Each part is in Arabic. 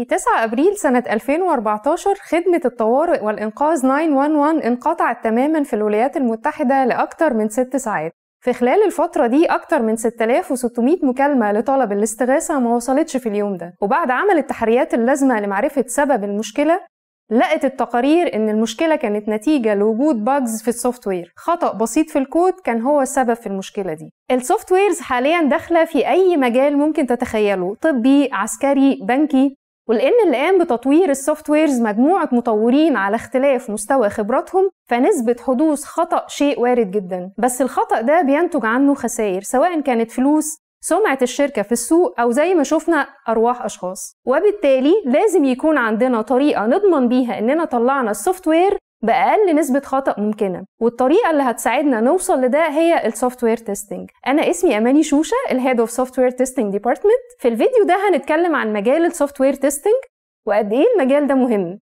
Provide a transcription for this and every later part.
في 9 أبريل سنة 2014 خدمة الطوارئ والإنقاذ 911 انقطعت تماما في الولايات المتحدة لأكثر من ست ساعات في خلال الفترة دي أكتر من 6600 مكالمة لطلب الاستغاثة ما وصلتش في اليوم ده وبعد عمل التحريات اللازمة لمعرفة سبب المشكلة لقت التقارير إن المشكلة كانت نتيجة لوجود باجز في السوفت وير خطأ بسيط في الكود كان هو السبب في المشكلة دي السوفت ويرز حاليا داخلة في أي مجال ممكن تتخيله طبي، عسكري، بنكي ولأن اللي قام بتطوير السوفت ويرز مجموعة مطورين على اختلاف مستوى خبراتهم فنسبة حدوث خطأ شيء وارد جدا بس الخطأ ده بينتج عنه خسائر سواء كانت فلوس سمعة الشركة في السوق أو زي ما شفنا أرواح أشخاص وبالتالي لازم يكون عندنا طريقة نضمن بيها إننا طلعنا السوفت وير باقل نسبه خطا ممكنه والطريقه اللي هتساعدنا نوصل لده هي السوفت وير تيستنج انا اسمي اماني شوشه الهيد اوف سوفت وير تيستنج ديبارتمنت في الفيديو ده هنتكلم عن مجال السوفت وير تيستنج وقد ايه المجال ده مهم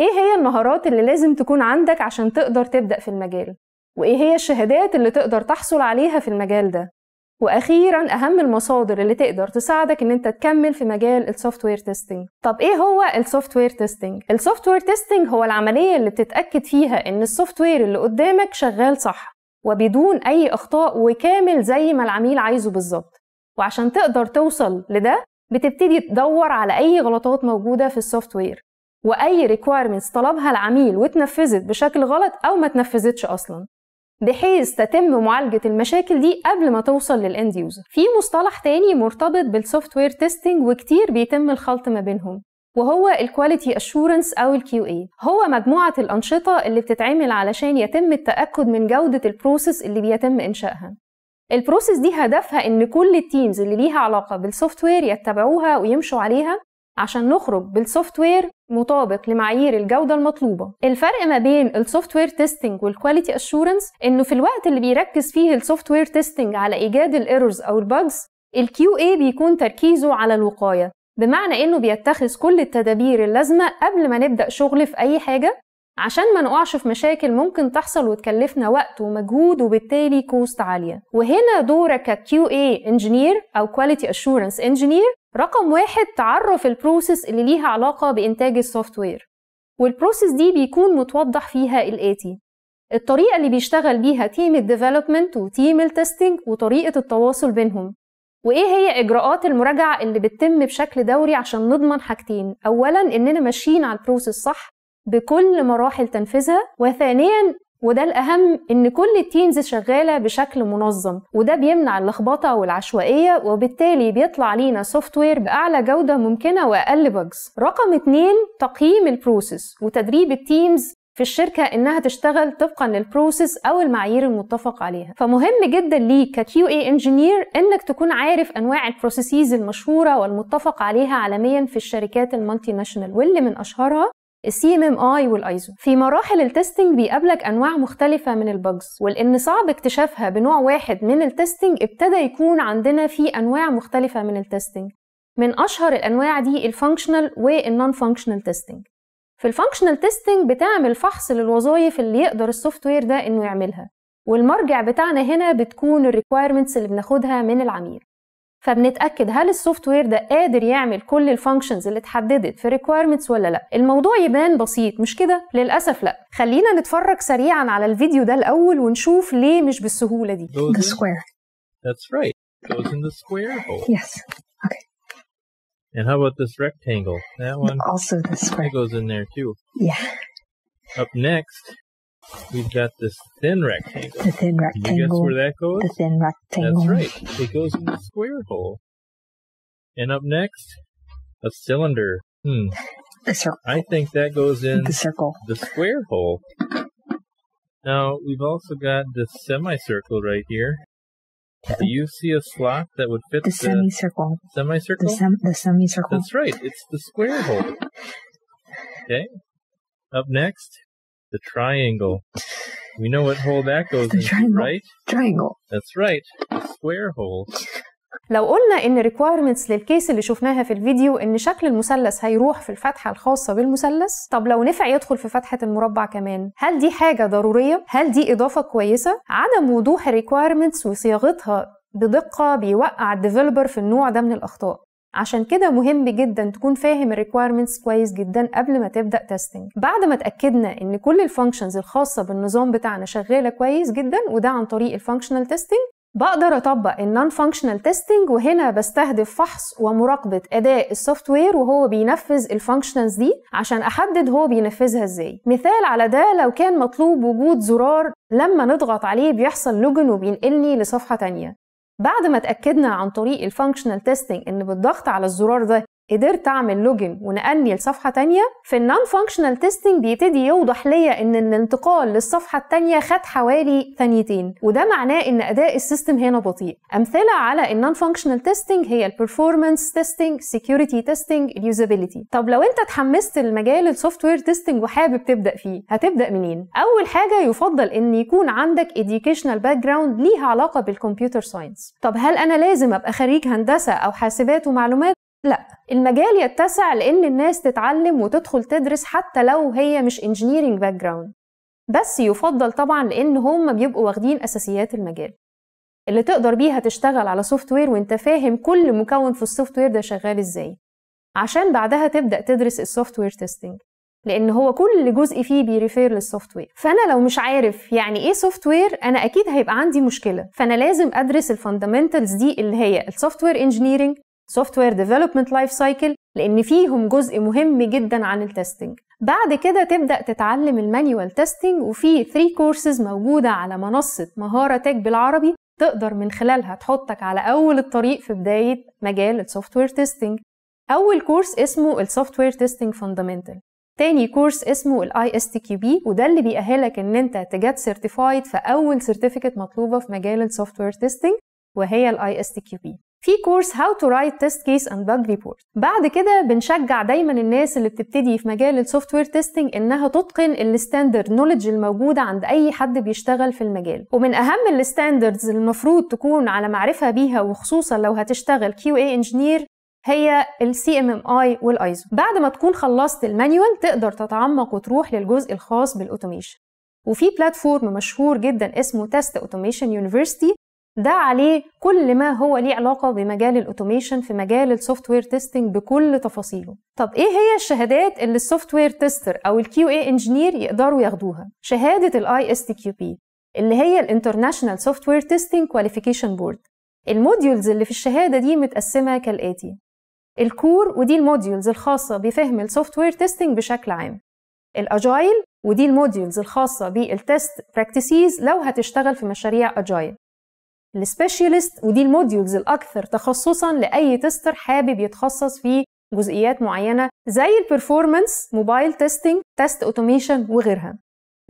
ايه هي المهارات اللي لازم تكون عندك عشان تقدر تبدا في المجال وايه هي الشهادات اللي تقدر تحصل عليها في المجال ده واخيرا اهم المصادر اللي تقدر تساعدك ان انت تكمل في مجال السوفت وير تيستنج طب ايه هو السوفت وير تيستنج السوفت وير تيستنج هو العمليه اللي بتتاكد فيها ان السوفت وير اللي قدامك شغال صح وبدون اي اخطاء وكامل زي ما العميل عايزه بالظبط وعشان تقدر توصل لده بتبتدي تدور على اي غلطات موجوده في السوفت وير واي ريكويرمنتس طلبها العميل واتنفذت بشكل غلط او ما اتنفذتش اصلا بحيث تتم معالجة المشاكل دي قبل ما توصل للإند يوزر في مصطلح تاني مرتبط بالسوفت وير تيستنج وكتير بيتم الخلط ما بينهم وهو الكواليتي اشورنس او الكيو اي هو مجموعه الانشطه اللي بتتعمل علشان يتم التاكد من جوده البروسيس اللي بيتم انشائها البروسيس دي هدفها ان كل التيمز اللي ليها علاقه بالسوفت وير يتبعوها ويمشوا عليها عشان نخرج بالسوفت وير مطابق لمعايير الجوده المطلوبه الفرق ما بين السوفت وير تيستينج والكواليتي اشورنس انه في الوقت اللي بيركز فيه السوفت وير تيستينج على ايجاد الايرورز او الباجز الكيو اي بيكون تركيزه على الوقايه بمعنى انه بيتخذ كل التدابير اللازمه قبل ما نبدا شغل في اي حاجه عشان ما نقعش في مشاكل ممكن تحصل وتكلفنا وقت ومجهود وبالتالي كوست عاليه وهنا دورك كيو اي انجينير او كواليتي اشورنس انجينير رقم واحد تعرف البروسيس اللي ليها علاقة بإنتاج السوفت وير والبروسيس دي بيكون متوضح فيها الآتي الطريقة اللي بيشتغل بيها تيم الديفلوبمنت وتيم التستنج وطريقة التواصل بينهم وإيه هي إجراءات المراجعة اللي بتتم بشكل دوري عشان نضمن حاجتين أولا إننا ماشيين على البروسيس صح بكل مراحل تنفيذها وثانيا وده الأهم إن كل التيمز شغالة بشكل منظم وده بيمنع اللخبطة والعشوائية وبالتالي بيطلع لينا سوفت وير بأعلى جودة ممكنة وأقل باجز رقم اتنين تقييم البروسيس وتدريب التيمز في الشركة إنها تشتغل طبقا للبروسيس أو المعايير المتفق عليها فمهم جدا ليك كيو اي انجينير إنك تكون عارف أنواع البروسيسيز المشهورة والمتفق عليها عالميا في الشركات المالتي ناشونال واللي من أشهرها السي ام ام اي والايزو في مراحل التستنج بيقابلك انواع مختلفه من البجز ولان صعب اكتشافها بنوع واحد من التستنج ابتدى يكون عندنا في انواع مختلفه من التستنج من اشهر الانواع دي الفانكشنال والنون فانكشنال تيستنج في الفانكشنال تيستنج بتعمل فحص للوظائف اللي يقدر السوفت وير ده انه يعملها والمرجع بتاعنا هنا بتكون الريكويرمنتس اللي بناخدها من العميل فبنتاكد هل السوفت وير ده قادر يعمل كل الفانكشنز اللي اتحددت في ريكويرمنتس ولا لا الموضوع يبان بسيط مش كده للاسف لا خلينا نتفرج سريعا على الفيديو ده الاول ونشوف ليه مش بالسهوله دي the square that's right goes in the square hole yes okay and how about this rectangle that one also the square goes in there too yeah up next we've got this thin rectangle. The thin rectangle. Can you guess where that goes? The thin rectangle. That's right. It goes in the square hole. And up next, a cylinder. Hmm. The circle. I think that goes in the circle. The square hole. Now we've also got this semicircle right here. Do you see a slot that would fit the, the semicircle? Semicircle. The, sem- the semicircle. That's right. It's the square hole. Okay. Up next, the triangle. We know what hole that goes in, into, triangle. right? Triangle. That's right. The square hole. لو قلنا ان requirements للكيس اللي شفناها في الفيديو ان شكل المثلث هيروح في الفتحه الخاصه بالمثلث طب لو نفع يدخل في فتحه المربع كمان هل دي حاجه ضروريه هل دي اضافه كويسه عدم وضوح requirements وصياغتها بدقة بيوقع الديفلوبر في النوع ده من الأخطاء عشان كده مهم جدا تكون فاهم الريكويرمنتس كويس جدا قبل ما تبدا تيستنج بعد ما اتاكدنا ان كل الفانكشنز الخاصه بالنظام بتاعنا شغاله كويس جدا وده عن طريق الفانكشنال تيستنج بقدر اطبق النون فانكشنال تيستنج وهنا بستهدف فحص ومراقبه اداء السوفت وير وهو بينفذ الفانكشنز دي عشان احدد هو بينفذها ازاي مثال على ده لو كان مطلوب وجود زرار لما نضغط عليه بيحصل لوجن وبينقلني لصفحه تانية بعد ما اتاكدنا عن طريق الفانكشنال تيستنج ان بالضغط على الزرار ده قدرت اعمل لوجن ونقلني لصفحه تانية في النون فانكشنال تيستنج بيبتدي يوضح ليا ان الانتقال للصفحه التانية خد حوالي ثانيتين وده معناه ان اداء السيستم هنا بطيء امثله على النون فانكشنال تيستنج هي البرفورمانس تيستنج سيكيورتي تيستنج اليوزابيليتي طب لو انت اتحمست لمجال السوفت وير تيستنج وحابب تبدا فيه هتبدا منين اول حاجه يفضل ان يكون عندك educational باك جراوند ليها علاقه بالكمبيوتر ساينس طب هل انا لازم ابقى خريج هندسه او حاسبات ومعلومات لا المجال يتسع لان الناس تتعلم وتدخل تدرس حتى لو هي مش انجينيرنج باك جراوند بس يفضل طبعا لان هم بيبقوا واخدين اساسيات المجال اللي تقدر بيها تشتغل على سوفت وير وانت فاهم كل مكون في السوفت وير ده شغال ازاي عشان بعدها تبدا تدرس السوفت وير تيستنج لان هو كل جزء فيه بيريفير للسوفت وير فانا لو مش عارف يعني ايه سوفت وير انا اكيد هيبقى عندي مشكله فانا لازم ادرس الفاندامنتالز دي اللي هي السوفت وير انجينيرنج سوفت وير ديفلوبمنت لايف سايكل لان فيهم جزء مهم جدا عن التستنج بعد كده تبدا تتعلم المانيوال تستنج وفي 3 كورسز موجوده على منصه مهاره تك بالعربي تقدر من خلالها تحطك على اول الطريق في بدايه مجال السوفت وير تيستنج اول كورس اسمه السوفت وير تيستنج فاندامنتال تاني كورس اسمه الاي اس تي كيو بي وده اللي بيأهلك ان انت تجد سيرتيفايد في اول سيرتيفيكت مطلوبه في مجال السوفت وير تيستنج وهي الاي اس تي كيو بي في كورس هاو تو رايت تيست كيس اند باج ريبورت بعد كده بنشجع دايما الناس اللي بتبتدي في مجال السوفت وير تيستنج انها تتقن الستاندرد نوليدج الموجوده عند اي حد بيشتغل في المجال ومن اهم الستاندردز اللي المفروض تكون على معرفه بيها وخصوصا لو هتشتغل كيو اي انجينير هي السي ام ام اي والايزو بعد ما تكون خلصت المانيوال تقدر تتعمق وتروح للجزء الخاص بالاوتوميشن وفي بلاتفورم مشهور جدا اسمه تيست اوتوميشن يونيفرسيتي ده عليه كل ما هو ليه علاقه بمجال الاوتوميشن في مجال السوفت وير تيستنج بكل تفاصيله طب ايه هي الشهادات اللي السوفت وير تيستر او الكيو اي انجينير يقدروا ياخدوها شهاده الاي اس تي كيو بي اللي هي الانترناشونال سوفت وير تيستنج كواليفيكيشن بورد الموديولز اللي في الشهاده دي متقسمه كالاتي الكور ودي الموديولز الخاصه بفهم السوفت وير تيستنج بشكل عام الاجايل ودي الموديولز الخاصه بالتست براكتسيز لو هتشتغل في مشاريع اجايل السبيشالست ودي الموديولز الاكثر تخصصا لاي تستر حابب يتخصص في جزئيات معينه زي البرفورمانس موبايل تيستينج تيست اوتوميشن وغيرها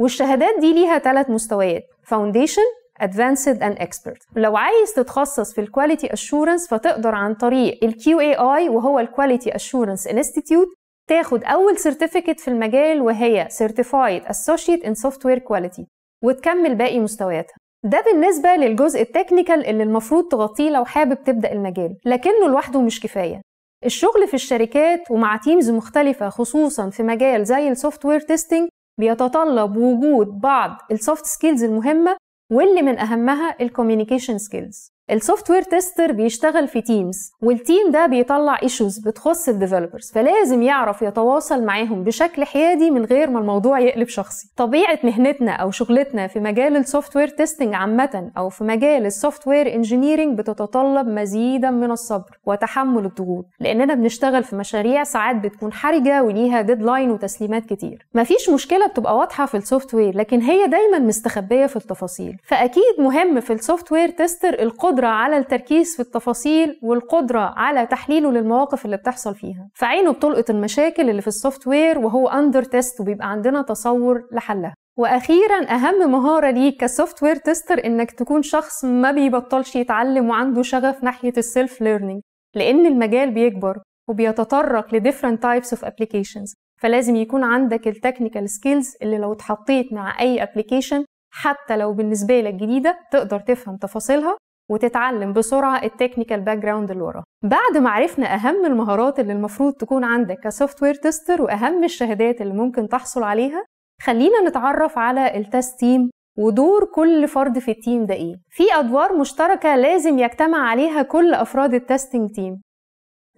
والشهادات دي ليها ثلاث مستويات فاونديشن ادفانسد اند اكسبرت لو عايز تتخصص في الكواليتي اشورنس فتقدر عن طريق الكيو اي اي وهو الكواليتي اشورنس انستيتيوت تاخد اول سيرتيفيكت في المجال وهي سيرتيفايد اسوشيت ان سوفت وير كواليتي وتكمل باقي مستوياتها ده بالنسبة للجزء التكنيكال اللي المفروض تغطيه لو حابب تبدأ المجال لكنه لوحده مش كفاية الشغل في الشركات ومع تيمز مختلفة خصوصا في مجال زي السوفت وير تيستينج بيتطلب وجود بعض السوفت سكيلز المهمة واللي من أهمها الكوميونيكيشن سكيلز السوفت وير تيستر بيشتغل في تيمز والتيم ده بيطلع ايشوز بتخص الديفلوبرز فلازم يعرف يتواصل معاهم بشكل حيادي من غير ما الموضوع يقلب شخصي طبيعه مهنتنا او شغلتنا في مجال السوفت وير تيستنج عامه او في مجال السوفت وير انجينيرنج بتتطلب مزيدا من الصبر وتحمل الضغوط لاننا بنشتغل في مشاريع ساعات بتكون حرجه وليها ديدلاين وتسليمات كتير مفيش مشكله بتبقى واضحه في السوفت وير لكن هي دايما مستخبيه في التفاصيل فاكيد مهم في السوفت وير تيستر القدره القدرة على التركيز في التفاصيل والقدرة على تحليله للمواقف اللي بتحصل فيها فعينه بتلقط المشاكل اللي في السوفت وير وهو اندر تيست وبيبقى عندنا تصور لحلها واخيرا اهم مهاره ليك كسوفت وير تيستر انك تكون شخص ما بيبطلش يتعلم وعنده شغف ناحيه السيلف ليرنينج لان المجال بيكبر وبيتطرق لديفرنت تايبس اوف ابلكيشنز فلازم يكون عندك التكنيكال سكيلز اللي لو اتحطيت مع اي ابلكيشن حتى لو بالنسبه لك جديده تقدر تفهم تفاصيلها وتتعلم بسرعه التكنيكال باك جراوند اللي وراه بعد ما عرفنا اهم المهارات اللي المفروض تكون عندك كسوفت وير تيستر واهم الشهادات اللي ممكن تحصل عليها خلينا نتعرف على التست تيم ودور كل فرد في التيم ده ايه في ادوار مشتركه لازم يجتمع عليها كل افراد التستنج تيم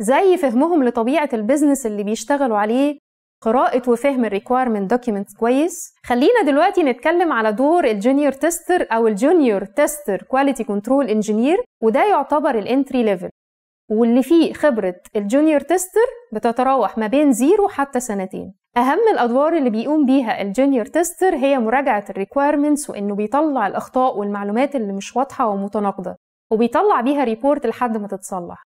زي فهمهم لطبيعه البيزنس اللي بيشتغلوا عليه قراءة وفهم الريكويرمنت دوكيمنتس كويس خلينا دلوقتي نتكلم على دور الجونيور تيستر او الجونيور تيستر كواليتي كنترول انجينير وده يعتبر الانتري ليفل واللي فيه خبرة الجونيور تيستر بتتراوح ما بين زيرو حتى سنتين أهم الأدوار اللي بيقوم بيها الجونيور تيستر هي مراجعة الريكويرمنتس وإنه بيطلع الأخطاء والمعلومات اللي مش واضحة ومتناقضة وبيطلع بيها ريبورت لحد ما تتصلح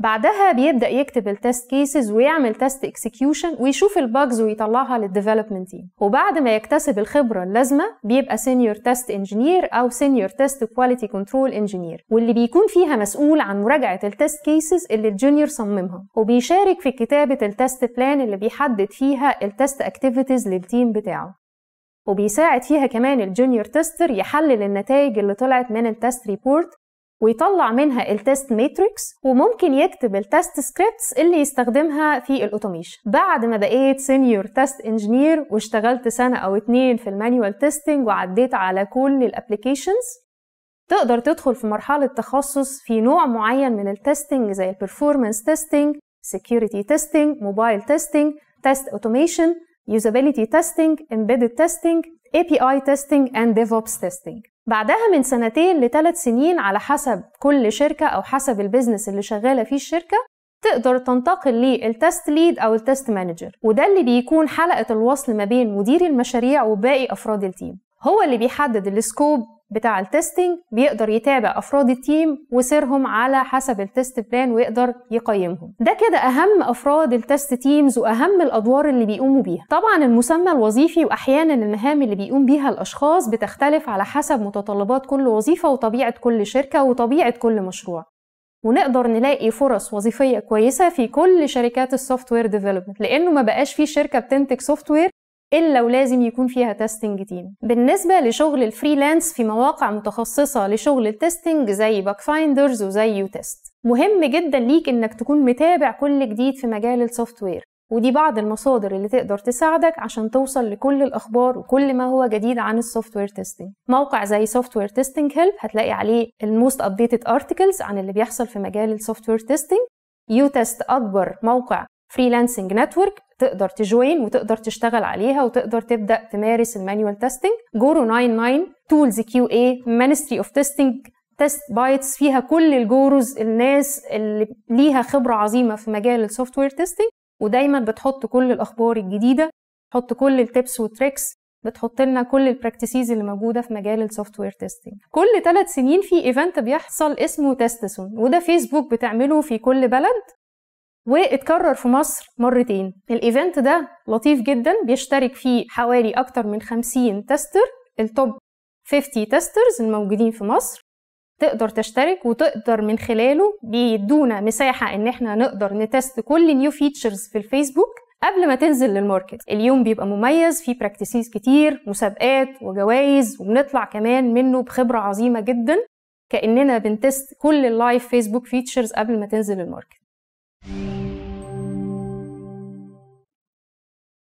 بعدها بيبدا يكتب التست كيسز ويعمل تست اكسكيوشن ويشوف الباجز ويطلعها للديفلوبمنت تيم وبعد ما يكتسب الخبره اللازمه بيبقى سينيور تيست انجينير او سينيور تيست كواليتي كنترول انجينير واللي بيكون فيها مسؤول عن مراجعه التست كيسز اللي الجونيور صممها وبيشارك في كتابه التست بلان اللي بيحدد فيها التست اكتيفيتيز للتيم بتاعه وبيساعد فيها كمان الجونيور تيستر يحلل النتائج اللي طلعت من التست ريبورت ويطلع منها التست ماتريكس وممكن يكتب التست سكريبتس اللي يستخدمها في الاوتوميشن بعد ما بقيت سينيور تست انجينير واشتغلت سنه او اتنين في المانيوال تيستينج وعديت على كل الابلكيشنز تقدر تدخل في مرحلة تخصص في نوع معين من التستنج زي البرفورمانس testing, security testing, موبايل testing, test اوتوميشن، usability testing, embedded testing, API testing and DevOps testing. بعدها من سنتين لثلاث سنين على حسب كل شركة أو حسب البيزنس اللي شغالة فيه الشركة تقدر تنتقل للتست ليد أو التست مانجر وده اللي بيكون حلقة الوصل ما بين مدير المشاريع وباقي أفراد التيم هو اللي بيحدد السكوب بتاع التستنج بيقدر يتابع افراد التيم وسيرهم على حسب التست بلان ويقدر يقيمهم ده كده اهم افراد التست تيمز واهم الادوار اللي بيقوموا بيها طبعا المسمى الوظيفي واحيانا المهام اللي بيقوم بيها الاشخاص بتختلف على حسب متطلبات كل وظيفه وطبيعه كل شركه وطبيعه كل مشروع ونقدر نلاقي فرص وظيفية كويسة في كل شركات السوفت وير ديفلوبمنت لأنه ما بقاش في شركة بتنتج سوفت وير إلا ولازم يكون فيها تيستنج تيم بالنسبة لشغل الفريلانس في مواقع متخصصة لشغل التيستنج زي باك فايندرز وزي يوتست مهم جدا ليك إنك تكون متابع كل جديد في مجال السوفت وير ودي بعض المصادر اللي تقدر تساعدك عشان توصل لكل الأخبار وكل ما هو جديد عن السوفت وير تيستنج موقع زي سوفت وير تيستنج هيلب هتلاقي عليه الموست ابديتد ارتكلز عن اللي بيحصل في مجال السوفت وير تيستنج يو تيست أكبر موقع فريلانسنج نتورك تقدر تجوين وتقدر تشتغل عليها وتقدر تبدا تمارس المانيوال تيستينج جورو 99 تولز كيو اي مانستري اوف تيستينج تيست بايتس فيها كل الجوروز الناس اللي ليها خبره عظيمه في مجال السوفت وير تيستينج ودايما بتحط كل الاخبار الجديده بتحط كل التيبس والتريكس بتحط لنا كل البراكتسيز اللي موجوده في مجال السوفت وير تيستينج كل ثلاث سنين في ايفنت بيحصل اسمه تيستسون وده فيسبوك بتعمله في كل بلد واتكرر في مصر مرتين الايفنت ده لطيف جدا بيشترك فيه حوالي اكتر من 50 تستر التوب 50 تسترز الموجودين في مصر تقدر تشترك وتقدر من خلاله بيدونا مساحة إن احنا نقدر نتست كل نيو فيتشرز في الفيسبوك قبل ما تنزل للماركت اليوم بيبقى مميز فيه براكتسيز كتير مسابقات وجوائز وبنطلع كمان منه بخبرة عظيمة جدا كأننا بنتست كل اللايف فيسبوك فيتشرز قبل ما تنزل الماركت Mm-hmm.